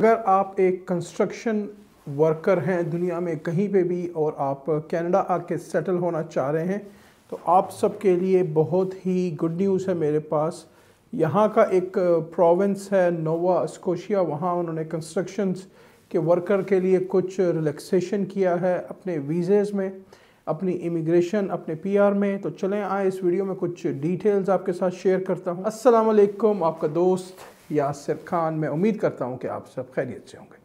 अगर आप एक कंस्ट्रक्शन वर्कर हैं दुनिया में कहीं पे भी और आप कनाडा आके सेटल होना चाह रहे हैं तो आप सबके लिए बहुत ही गुड न्यूज़ है मेरे पास यहाँ का एक प्रोविंस है नोवा स्कोशिया वहाँ उन्होंने कंस्ट्रक्शन के वर्कर के लिए कुछ रिलैक्सेशन किया है अपने वीज़ेज़ में अपनी इमिग्रेशन अपने पीआर में तो चलें आए इस वीडियो में कुछ डिटेल्स आपके साथ शेयर करता हूँ असलम आपका दोस्त यासिर खान मैं उम्मीद करता हूँ कि आप सब खैरियत से होंगे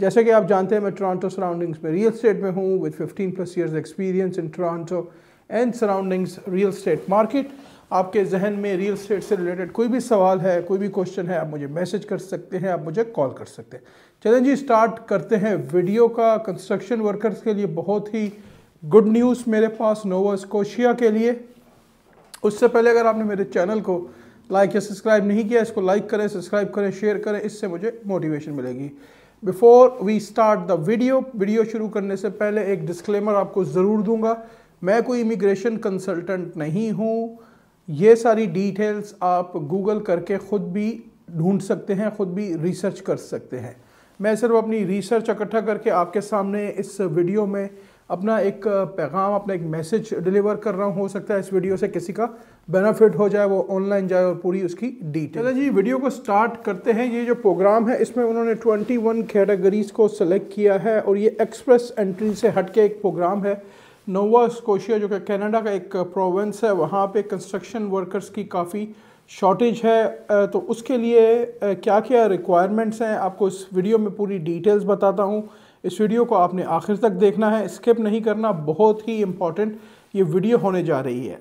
जैसे कि आप जानते हैं मैं टोरंटो सराउंडिंग्स में रियल स्टेट में हूँ with 15 plus years experience in Toronto and surroundings real estate market आपके जहन में रियल स्टेट से रिलेटेड कोई भी सवाल है कोई भी क्वेश्चन है आप मुझे मैसेज कर सकते हैं आप मुझे कॉल कर सकते हैं चलें जी स्टार्ट करते हैं वीडियो का कंस्ट्रक्शन वर्कर्स के लिए बहुत ही गुड न्यूज़ मेरे पास नोवा स्कोशिया के लिए उससे पहले अगर आपने मेरे चैनल को लाइक या सब्सक्राइब नहीं किया इसको लाइक करें सब्सक्राइब करें शेयर करें इससे मुझे मोटिवेशन मिलेगी before we start the video video शुरू करने से पहले एक डिस्क्लेमर आपको ज़रूर दूंगा मैं कोई इमिग्रेशन कंसल्टेंट नहीं हूँ ये सारी डिटेल्स आप गूगल करके ख़ुद भी ढूंढ सकते हैं ख़ुद भी रिसर्च कर सकते हैं मैं सिर्फ अपनी रिसर्च इकट्ठा करके आपके सामने इस वीडियो में अपना एक पैगाम अपना एक मैसेज डिलीवर कर रहा हूँ हो सकता है इस वीडियो से किसी का बेनिफिट हो जाए वो ऑनलाइन जाए और पूरी उसकी डिटेल जी वीडियो को स्टार्ट करते हैं ये जो प्रोग्राम है इसमें उन्होंने 21 कैटेगरीज को सेलेक्ट किया है और ये एक्सप्रेस एंट्री से हट के एक प्रोग्राम है नोवा स्कोशिया जो कि कैनेडा का एक प्रोवेंस है वहाँ पर कंस्ट्रक्शन वर्कर्स की काफ़ी शॉर्टेज है तो उसके लिए क्या क्या रिक्वायरमेंट्स हैं आपको इस वीडियो में पूरी डिटेल्स बताता हूँ इस वीडियो को आपने आखिर तक देखना है स्किप नहीं करना बहुत ही इम्पॉर्टेंट ये वीडियो होने जा रही है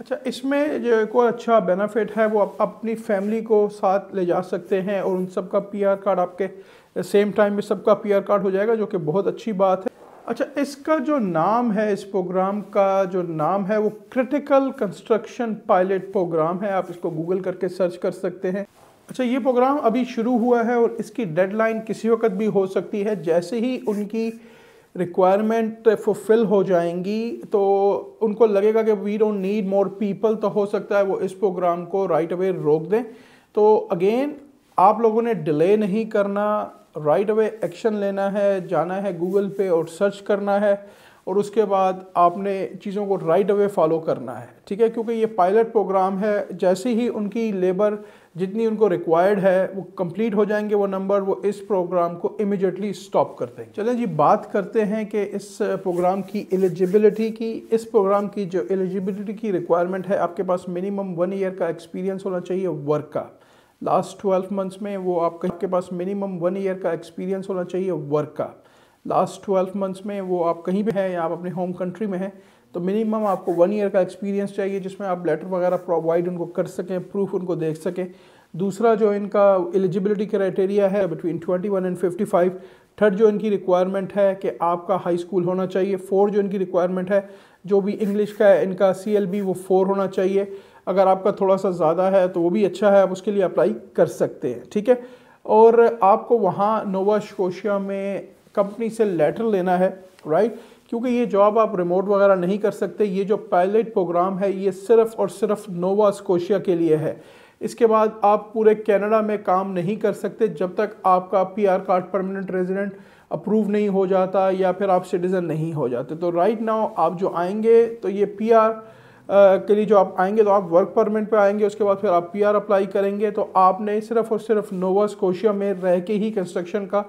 अच्छा इसमें जो एक और अच्छा बेनिफिट है वो आप अपनी फैमिली को साथ ले जा सकते हैं और उन सबका पी आर कार्ड आपके सेम टाइम में सबका आर कार्ड हो जाएगा जो कि बहुत अच्छी बात है अच्छा इसका जो नाम है इस प्रोग्राम का जो नाम है वो क्रिटिकल कंस्ट्रक्शन पायलट प्रोग्राम है आप इसको गूगल करके सर्च कर सकते हैं अच्छा ये प्रोग्राम अभी शुरू हुआ है और इसकी डेडलाइन किसी वक्त भी हो सकती है जैसे ही उनकी रिक्वायरमेंट फुलफ़िल तो हो जाएंगी तो उनको लगेगा कि we don't need more people तो हो सकता है वो इस प्रोग्राम को राइट अवे रोक दें तो अगेन आप लोगों ने डिले नहीं करना राइट अवे एक्शन लेना है जाना है गूगल पे और सर्च करना है और उसके बाद आपने चीज़ों को राइट अवे फॉलो करना है ठीक है क्योंकि ये पायलट प्रोग्राम है जैसे ही उनकी लेबर जितनी उनको रिक्वायर्ड है वो कंप्लीट हो जाएंगे वो नंबर वो इस प्रोग्राम को इमिजिएटली स्टॉप कर देंगे चलें जी बात करते हैं कि इस प्रोग्राम की एलिजिबिलिटी की इस प्रोग्राम की जो एलिजिबिलिटी की रिक्वायरमेंट है आपके पास मिनिमम वन ईयर का एक्सपीरियंस होना चाहिए वर्क का लास्ट ट्वेल्व मंथ्स में वो आपके पास मिनिमम वन ईयर का एक्सपीरियंस होना चाहिए वर्क का लास्ट ट्वेल्व मंथ्स में वो आप कहीं भी हैं या आप अपने होम कंट्री में हैं तो मिनिमम आपको वन ईयर का एक्सपीरियंस चाहिए जिसमें आप लेटर वगैरह प्रोवाइड उनको कर सकें प्रूफ उनको देख सकें दूसरा जो इनका एलिजिबिलिटी क्राइटेरिया है बिटवीन 21 एंड 55 थर्ड जो इनकी रिक्वायरमेंट है कि आपका हाई स्कूल होना चाहिए फोर जो इनकी रिक्वायरमेंट है जो भी इंग्लिश का है इनका सी वो फोर होना चाहिए अगर आपका थोड़ा सा ज़्यादा है तो वो भी अच्छा है आप उसके लिए अप्लाई कर सकते हैं ठीक है और आपको वहाँ नोवा शोशिया में कंपनी से लेटर लेना है राइट क्योंकि ये जॉब आप रिमोट वगैरह नहीं कर सकते ये जो पायलट प्रोग्राम है ये सिर्फ और सिर्फ नोवा स्कोशिया के लिए है इसके बाद आप पूरे कनाडा में काम नहीं कर सकते जब तक आपका PR card permanent resident approve नहीं हो जाता या फिर आप सिटीज़न नहीं हो जाते तो राइट नाउ आप जो आएंगे तो ये पीआर के लिए जो आप आएंगे तो आप वर्क परमिट पर आएंगे उसके बाद फिर आप पी अप्लाई करेंगे तो आपने सिर्फ और सिर्फ नोवा स्कोशिया में रह के ही कंस्ट्रक्शन का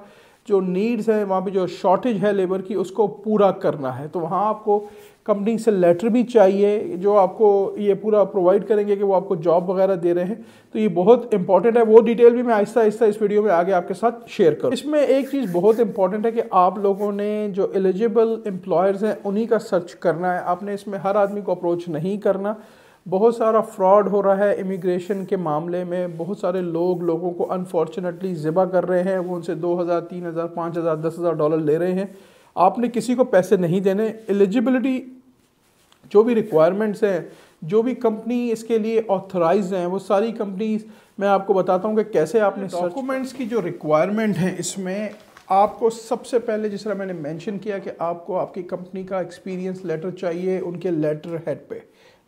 जो नीड्स है वहाँ पे जो शॉर्टेज है लेबर की उसको पूरा करना है तो वहाँ आपको कंपनी से लेटर भी चाहिए जो आपको ये पूरा प्रोवाइड करेंगे कि वो आपको जॉब वगैरह दे रहे हैं तो ये बहुत इंपॉर्टेंट है वो डिटेल भी मैं आहिस्ता आहिस्ता इस वीडियो में आगे आपके साथ शेयर करूँ इसमें एक चीज़ बहुत इंपॉर्टेंट है कि आप लोगों ने जो एलिजिबल एम्प्लॉयर्स हैं उन्हीं का सर्च करना है आपने इसमें हर आदमी को अप्रोच नहीं करना बहुत सारा फ्रॉड हो रहा है इमिग्रेशन के मामले में बहुत सारे लोग लोगों को अनफॉर्चुनेटली ज़िबा कर रहे हैं वो उनसे दो हज़ार तीन हज़ार पाँच हज़ार दस हज़ार डॉलर ले रहे हैं आपने किसी को पैसे नहीं देने एलिजिबिलिटी जो भी रिक्वायरमेंट्स हैं जो भी कंपनी इसके लिए ऑथराइज हैं वो सारी कंपनीज मैं आपको बताता हूँ कि कैसे आपने डॉक्यूमेंट्स की जो रिक्वायरमेंट हैं इसमें आपको सबसे पहले जिस तरह मैंने मेंशन किया कि आपको आपकी कंपनी का एक्सपीरियंस लेटर चाहिए उनके लेटर हेड पे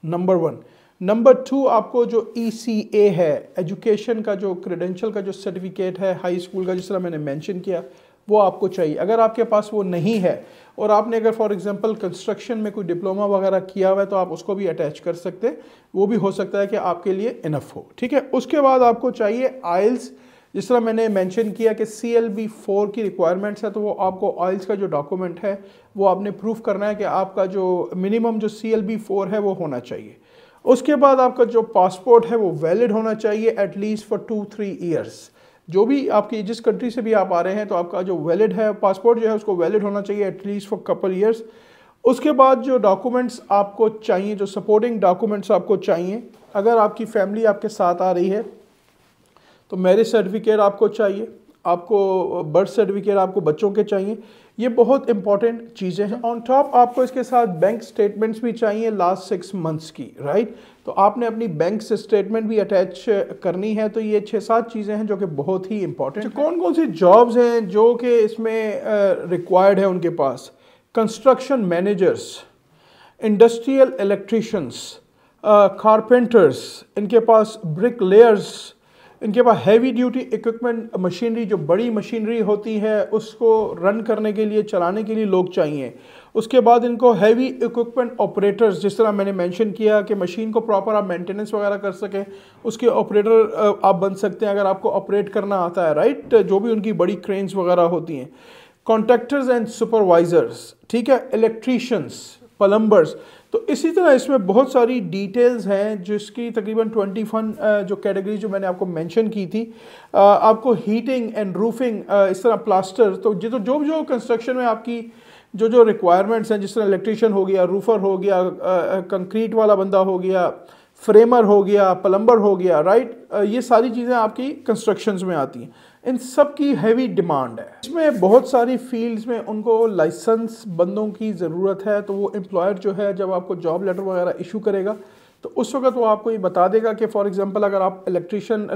नंबर वन नंबर टू आपको जो ई e है एजुकेशन का जो क्रेडेंशियल का जो सर्टिफिकेट है हाई स्कूल का जिस तरह मैंने मैंशन किया वो आपको चाहिए अगर आपके पास वो नहीं है और आपने अगर फॉर एग्जांपल कंस्ट्रक्शन में कोई डिप्लोमा वगैरह किया हुआ है तो आप उसको भी अटैच कर सकते हैं वो भी हो सकता है कि आपके लिए इनफ हो ठीक है उसके बाद आपको चाहिए आइल्स जिस तरह मैंने मेंशन किया कि सी एल बी फोर की रिक्वायरमेंट्स है तो वो आपको ऑयल्स का जो डॉक्यूमेंट है वो आपने प्रूफ करना है कि आपका जो मिनिमम जो सी एल बी फोर है वो होना चाहिए उसके बाद आपका जो पासपोर्ट है वो वैलिड होना चाहिए at least for two three years जो भी आपकी जिस कंट्री से भी आप आ रहे हैं तो आपका जो वैलिड है पासपोर्ट जो है उसको वैलिड होना चाहिए एटलीस्ट फॉर कपल ईयर्स उसके बाद जो डॉक्यूमेंट्स आपको चाहिए जो सपोर्टिंग डॉक्यूमेंट्स आपको चाहिए अगर आपकी फैमिली आपके साथ आ रही है तो मैरिज सर्टिफिकेट आपको चाहिए आपको बर्थ सर्टिफिकेट आपको बच्चों के चाहिए ये बहुत इंपॉर्टेंट चीज़ें हैं ऑन टॉप आपको इसके साथ बैंक स्टेटमेंट्स भी चाहिए लास्ट सिक्स मंथ्स की राइट तो आपने अपनी बैंक से स्टेटमेंट भी अटैच करनी है तो ये छः सात चीज़ें हैं जो कि बहुत ही इंपॉर्टेंट कौन कौन सी जॉब्स हैं जो कि इसमें रिक्वायर्ड है उनके पास construction managers industrial electricians carpenters इनके पास ब्रिक लेयर्स इनके पास हैवी ड्यूटी इक्विपमेंट मशीनरी जो बड़ी मशीनरी होती है उसको रन करने के लिए चलाने के लिए लोग चाहिए उसके बाद इनको हैवी इक्विपमेंट ऑपरेटर्स जिस तरह मैंने मेंशन किया कि मशीन को प्रॉपर आप मेंटेनेंस वगैरह कर सकें उसके ऑपरेटर आप बन सकते हैं अगर आपको ऑपरेट करना आता है राइट जो भी उनकी बड़ी क्रेन्स वगैरह होती हैं कॉन्ट्रैक्टर्स एंड सुपरवाइज़र्स ठीक है इलेक्ट्रीशंस पलम्बर्स तो इसी तरह इसमें बहुत सारी डिटेल्स हैं जिसकी तकरीबन ट्वेंटी फन uh, जो कैटेगरी जो मैंने आपको मेंशन की थी uh, आपको हीटिंग एंड रूफिंग इस तरह प्लास्टर तो, तो जो जो जो कंस्ट्रक्शन में आपकी जो जो रिक्वायरमेंट्स हैं जिस तरह इलेक्ट्रिशियन हो गया रूफर हो गया कंक्रीट uh, वाला बंदा हो गया फ्रेमर हो गया प्लम्बर हो गया राइट ये सारी चीज़ें आपकी कंस्ट्रक्शन में आती हैं इन सब की हैवी डिमांड है इसमें बहुत सारी फील्ड्स में उनको लाइसेंस बंदों की ज़रूरत है तो वो एम्प्लॉयर जो है जब आपको जॉब लेटर वगैरह इशू करेगा तो उस वक्त वो आपको ये बता देगा कि फॉर एग्जांपल अगर आप इलेक्ट्रिशियन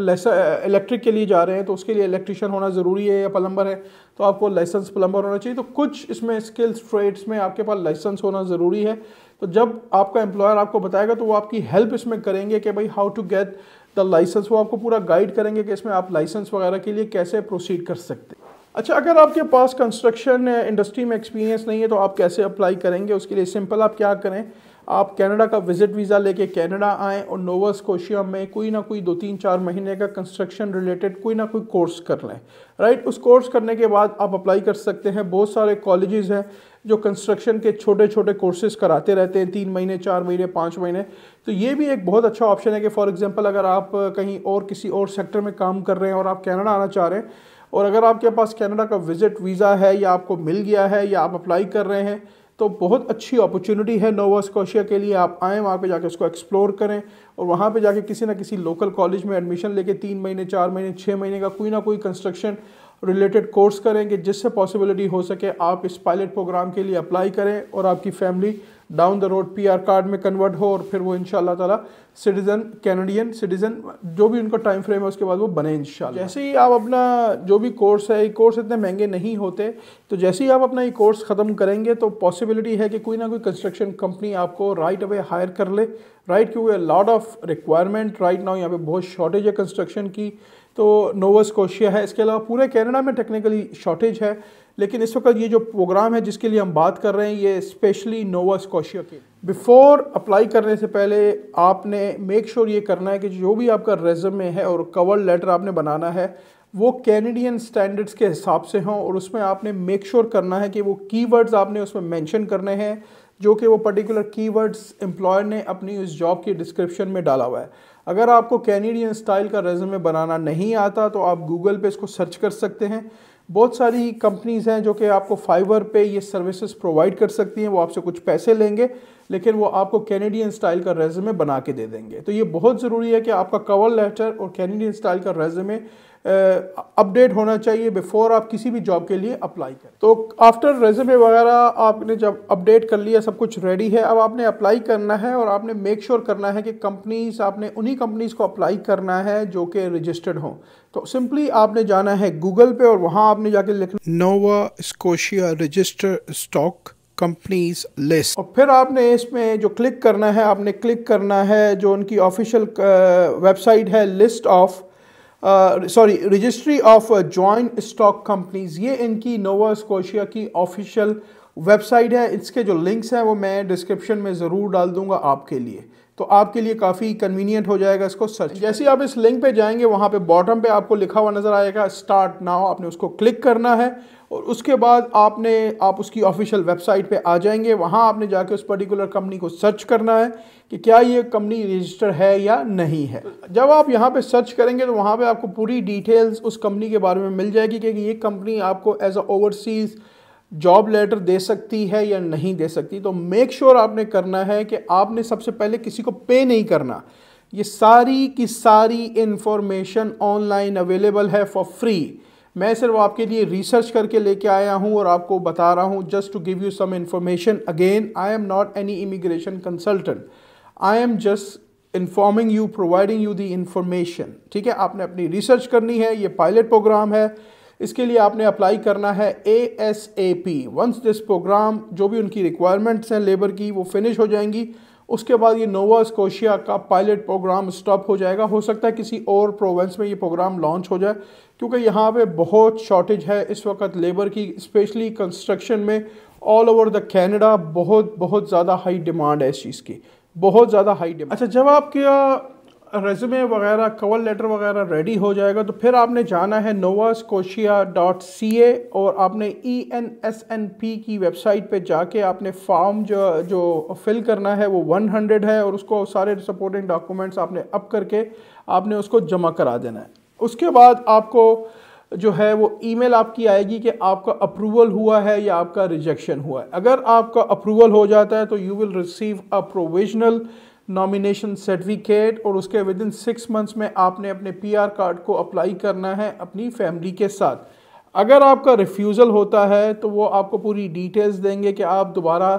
इलेक्ट्रिक के लिए जा रहे हैं तो उसके लिए इलेक्ट्रिशियन होना ज़रूरी है या प्लम्बर है तो आपको लाइसेंस प्लम्बर होना चाहिए तो कुछ इसमें स्किल्स ट्रेड्स में आपके पास लाइसेंस होना ज़रूरी है तो जब आपका एम्प्लॉयर आपको बताएगा तो वो आपकी हेल्प इसमें करेंगे कि भाई how to get the licence वो आपको पूरा गाइड करेंगे कि इसमें आप लाइसेंस वगैरह के लिए कैसे प्रोसीड कर सकते अच्छा अगर आपके पास कंस्ट्रक्शन इंडस्ट्री में एक्सपीरियंस नहीं है तो आप कैसे अप्लाई करेंगे उसके लिए सिंपल आप क्या करें आप कनाडा का विजिट वीज़ा लेके कनाडा आएँ और नोवा स्कोशिया में कोई ना कोई दो तीन चार महीने का कंस्ट्रक्शन रिलेटेड कोई ना कोई कोर्स कर लें राइट उस कोर्स करने के बाद आप अप्लाई कर सकते हैं बहुत सारे कॉलेजेस हैं जो कंस्ट्रक्शन के छोटे छोटे कोर्सेज कराते रहते हैं तीन महीने चार महीने पाँच महीने तो ये भी एक बहुत अच्छा ऑप्शन है कि फॉर एग्ज़ाम्पल अगर आप कहीं और किसी और सेक्टर में काम कर रहे हैं और आप कैनेडा आना चाह रहे हैं और अगर आपके पास कैनेडा का विज़िट वीज़ा है या आपको मिल गया है या आप अप्लाई कर रहे हैं तो बहुत अच्छी अपॉर्चुनिटी है नोवा स्कोशिया के लिए आप आएँ वहाँ पे जाके उसको एक्सप्लोर करें और वहाँ पे जाके किसी ना किसी लोकल कॉलेज में एडमिशन लेके तीन महीने चार महीने छः महीने का कोई ना कोई कंस्ट्रक्शन रिलेटेड कोर्स करेंगे जिससे पॉसिबिलिटी हो सके आप इस पायलट प्रोग्राम के लिए अप्लाई करें और आपकी family down the road PR card में कन्वर्ट हो और फिर वो इन तला सिटीज़न कैनेडियन सिटीज़न जो भी उनका टाइम फ्रेम है उसके बाद वो बने इन जैसे ही आप अपना जो भी कोर्स है ये कोर्स इतने महंगे नहीं होते तो जैसे ही आप अपना ये कोर्स ख़त्म करेंगे तो पॉसिबिलिटी है कि कोई ना कोई कंस्ट्रक्शन कंपनी आपको राइट अवे हायर कर ले राइट क्योंकि lot of requirement right now यहाँ पे बहुत शॉर्टेज है कंस्ट्रक्शन की तो नोवस कोशिया है इसके अलावा पूरे कैनेडा में टेक्निकली शॉर्टेज है लेकिन इस वक्त ये जो प्रोग्राम है जिसके लिए हम बात कर रहे हैं ये स्पेशली नोवा स्कोशिया के बिफोर अप्लाई करने से पहले आपने मेक श्योर sure ये करना है कि जो भी आपका रेजमे है और कवर लेटर आपने बनाना है वो कैनेडियन स्टैंडर्ड्स के हिसाब से हों और उसमें आपने मेक श्योर sure करना है कि वो कीवर्ड्स आपने उसमें मेंशन करने हैं जो कि वो पर्टिकुलर कीवर्ड्स एम्प्लॉयर ने अपनी उस जॉब की डिस्क्रिप्शन में डाला हुआ है अगर आपको कैनेडियन स्टाइल का रेजमे बनाना नहीं आता तो आप गूगल पे इसको सर्च कर सकते हैं बहुत सारी कंपनीज़ हैं जो कि आपको फाइवर पे ये सर्विसेज प्रोवाइड कर सकती हैं वो आपसे कुछ पैसे लेंगे लेकिन वो आपको कैनेडियन स्टाइल का रेजमे बना के दे देंगे तो ये बहुत ज़रूरी है कि आपका कवर लेटर और कैनेडियन स्टाइल का रेजमे अपडेट होना चाहिए बिफोर आप किसी भी जॉब के लिए अप्लाई करें तो आफ्टर रेजमे वगैरह आपने जब अपडेट कर लिया सब कुछ रेडी है अब आपने अप्लाई करना है और आपने मेक श्योर sure करना है कि कंपनीज आपने उन्हीं कंपनीज़ को अप्लाई करना है जो कि रजिस्टर्ड हों तो सिंपली आपने जाना है गूगल पे और वहाँ आपने जाके लिखना Nova Scotia register stock companies list और फिर आपने इसमें जो क्लिक करना है आपने क्लिक करना है जो उनकी ऑफिशियल वेबसाइट है list of sorry registry of joint stock companies ये इनकी नोवा स्कोशिया की ऑफिशियल वेबसाइट है इसके जो लिंक्स हैं वो मैं डिस्क्रिप्शन में ज़रूर डाल दूंगा आपके लिए तो आपके लिए काफ़ी कन्वीनियंट हो जाएगा इसको सर्च जैसे आप इस लिंक पे जाएंगे वहाँ पे बॉटम पे आपको लिखा हुआ नज़र आएगा स्टार्ट नाउ आपने उसको क्लिक करना है और उसके बाद आपने आप उसकी ऑफिशियल वेबसाइट पे आ जाएंगे वहाँ आपने जाके उस पर्टिकुलर कंपनी को सर्च करना है कि क्या ये कंपनी रजिस्टर है या नहीं है जब आप यहाँ पे सर्च करेंगे तो वहाँ पे आपको पूरी डिटेल्स उस कंपनी के बारे में मिल जाएगी क्योंकि ये कंपनी आपको as a overseas job letter दे सकती है या नहीं दे सकती तो मेक श्योर sure आपने करना है कि आपने सबसे पहले किसी को पे नहीं करना ये सारी की सारी इन्फॉर्मेशन ऑनलाइन अवेलेबल है फॉर फ्री मैं सिर्फ आपके लिए रिसर्च करके लेके आया हूँ और आपको बता रहा हूँ just to give you some information again I am not any immigration consultant I am just informing you providing you the information ठीक है आपने अपनी रिसर्च करनी है ये पायलट प्रोग्राम है इसके लिए आपने अप्लाई करना है A S A P once this programme जो भी उनकी रिक्वायरमेंट्स हैं लेबर की वो फिनिश हो जाएंगी उसके बाद ये नोवा स्कोशिया का पायलट प्रोग्राम स्टॉप हो जाएगा हो सकता है किसी और प्रोवेंस में ये प्रोग्राम लॉन्च हो जाए क्योंकि यहाँ पे बहुत शॉर्टेज है इस वक्त लेबर की स्पेशली कंस्ट्रक्शन में ऑल ओवर द कैनेडा बहुत बहुत ज़्यादा हाई डिमांड है इस चीज़ की बहुत ज़्यादा हाई डिमांड अच्छा जब आपके रेजमे वगैरह कवर लेटर वगैरह रेडी हो जाएगा तो फिर आपने जाना है Nova Scotia dot C A और आपने E N S N P की वेबसाइट पे जाके आपने फॉर्म जो जो फिल करना है वो 100 है और उसको सारे सपोर्टिंग डॉक्यूमेंट्स आपने अप करके आपने उसको जमा करा देना है उसके बाद आपको जो है वो ईमेल आपकी आएगी कि आपका अप्रूवल हुआ है या आपका रिजेक्शन हुआ है अगर आपका अप्रूवल हो जाता है तो you will receive a provisional nomination certificate और उसके विद इन सिक्स मंथ्स में आपने अपने पीआर कार्ड को अप्लाई करना है अपनी फैमिली के साथ अगर आपका रिफ्यूज़ल होता है तो वो आपको पूरी डिटेल्स देंगे कि आप दोबारा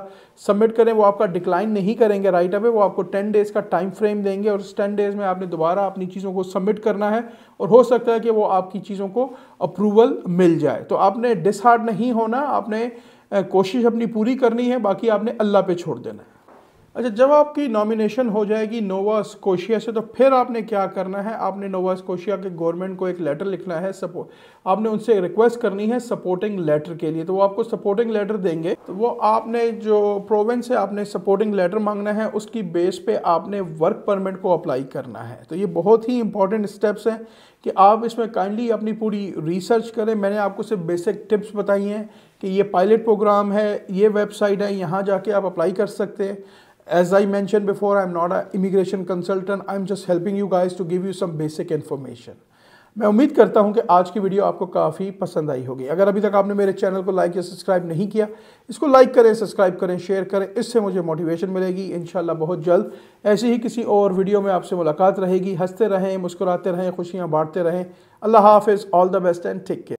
सबमिट करें वो आपका डिक्लाइन नहीं करेंगे राइट अवे वो आपको टेन डेज़ का टाइम फ्रेम देंगे और उस टेन डेज़ में आपने दोबारा अपनी चीज़ों को सबमिट करना है और हो सकता है कि वो आपकी चीज़ों को अप्रूवल मिल जाए तो आपने डिसहार्ड नहीं होना आपने कोशिश अपनी पूरी करनी है बाकी आपने अल्लाह पर छोड़ देना है अच्छा जब आपकी नॉमिनेशन हो जाएगी नोवा स्कोशिया से तो फिर आपने क्या करना है आपने नोवा स्कोशिया के गवर्नमेंट को एक लेटर लिखना है सपोर्ट आपने उनसे रिक्वेस्ट करनी है सपोर्टिंग लेटर के लिए तो वो आपको सपोर्टिंग लेटर देंगे तो वो आपने जो प्रोविंस है आपने सपोर्टिंग लेटर मांगना है उसकी बेस पे आपने वर्क परमिट को अप्लाई करना है तो ये बहुत ही इंपॉर्टेंट स्टेप्स हैं कि आप इसमें काइंडली अपनी पूरी रिसर्च करें मैंने आपको सिर्फ बेसिक टिप्स बताई हैं कि ये पायलट प्रोग्राम है ये वेबसाइट है यहाँ जाके आप अप्लाई कर सकते हैं As I mentioned before, I'm not an immigration consultant. I'm just helping you guys to give you some basic information. मैं उम्मीद करता हूं कि आज की वीडियो आपको काफ़ी पसंद आई होगी अगर अभी तक आपने मेरे चैनल को लाइक या सब्सक्राइब नहीं किया इसको लाइक करें सब्सक्राइब करें शेयर करें इससे मुझे मोटिवेशन मिलेगी इन बहुत जल्द ऐसी ही किसी और वीडियो में आपसे मुलाकात रहेगी हंसते रहें मुस्कुराते रहें खुशियाँ बांटते रहें अल्लाह हाफिज़ all the best and take care